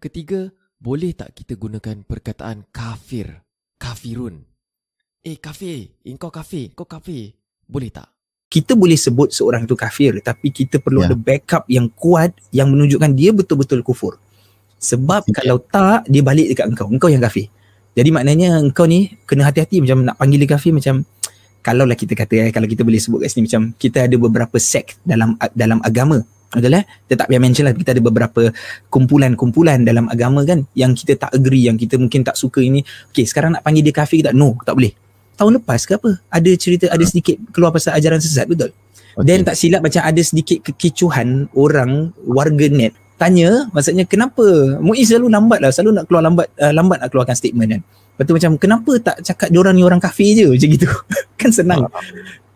Ketiga, boleh tak kita gunakan perkataan kafir? Kafirun. Eh kafir, engkau eh, kafir, kau kafir. Boleh tak? Kita boleh sebut seorang itu kafir tapi kita perlu ya. ada backup yang kuat yang menunjukkan dia betul-betul kufur. Sebab Sibir. kalau tak, dia balik dekat engkau. Engkau yang kafir. Jadi maknanya engkau ni kena hati-hati macam nak panggil dia kafir macam kalau lah kita kata eh, kalau kita boleh sebut kat sini macam kita ada beberapa sek dalam dalam agama adalah eh kita tak payah mention lah kita ada beberapa kumpulan-kumpulan dalam agama kan yang kita tak agree yang kita mungkin tak suka ini okey sekarang nak panggil dia kafir ke tak no tak boleh tahun lepas ke apa ada cerita ada ha. sedikit keluar pasal ajaran sesat betul dan okay. tak silap macam ada sedikit kekecohan orang warga net tanya maksudnya kenapa Muiz selalu lambat lah selalu nak keluar lambat uh, lambat nak keluarkan statement kan lepas tu macam kenapa tak cakap diorang ni orang kafir je macam gitu kan senang ha.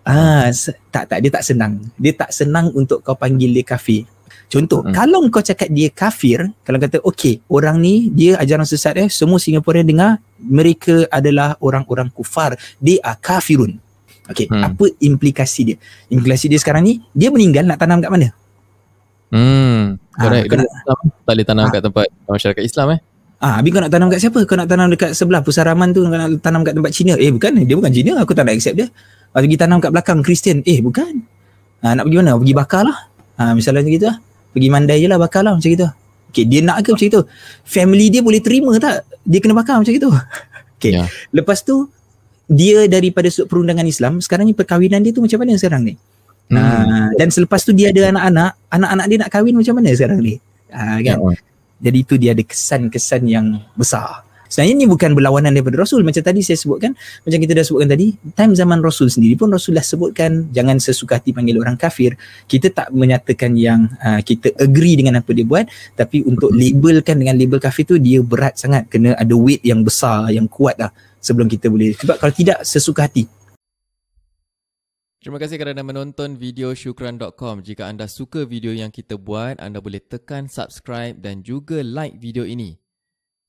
Ah, hmm. tak tak dia tak senang. Dia tak senang untuk kau panggil dia kafir. Contoh, hmm. kalau kau cakap dia kafir, kalau kata okey, orang ni dia ajaran sesat eh, semua Singaporean dengar, mereka adalah orang-orang kufar, dia are kafirun. Okey, hmm. apa implikasi dia? Implikasi dia sekarang ni, dia meninggal nak tanam kat mana? Hmm, ah, correct. Ha, kena, Islam, tak boleh tanam ha, kat tempat masyarakat Islam eh. Ah, ha, habis kau nak tanam kat siapa? Kau nak tanam dekat sebelah pusaraman tu, kau nak tanam kat tempat Cina. Eh, bukan, dia bukan Cina, aku tak nak accept dia. Lepas pergi tanam kat belakang Kristian. Eh bukan. Ha, nak pergi mana? Pergi bakar lah. Ha, misalnya macam gitu lah. Pergi mandai je lah bakar lah macam gitu. Okay, dia nak ke macam itu? Family dia boleh terima tak? Dia kena bakar macam itu. Okay. Yeah. Lepas tu, dia daripada sudut perundangan Islam, sekarang ni perkahwinan dia tu macam mana sekarang ni? Hmm. Uh, dan selepas tu dia ada anak-anak, anak-anak dia nak kahwin macam mana sekarang ni? Uh, kan? Yeah. Jadi itu dia ada kesan-kesan yang besar. Sebenarnya ini bukan berlawanan daripada Rasul macam tadi saya sebutkan, macam kita dah sebutkan tadi, time zaman Rasul sendiri pun Rasul Rasulullah sebutkan jangan sesuka hati panggil orang kafir. Kita tak menyatakan yang uh, kita agree dengan apa dia buat, tapi untuk labelkan dengan label kafir tu dia berat sangat kena ada weight yang besar yang kuat lah sebelum kita boleh sebab kalau tidak sesuka hati Terima kasih kerana menonton video syukran.com. Jika anda suka video yang kita buat, anda boleh tekan subscribe dan juga like video ini.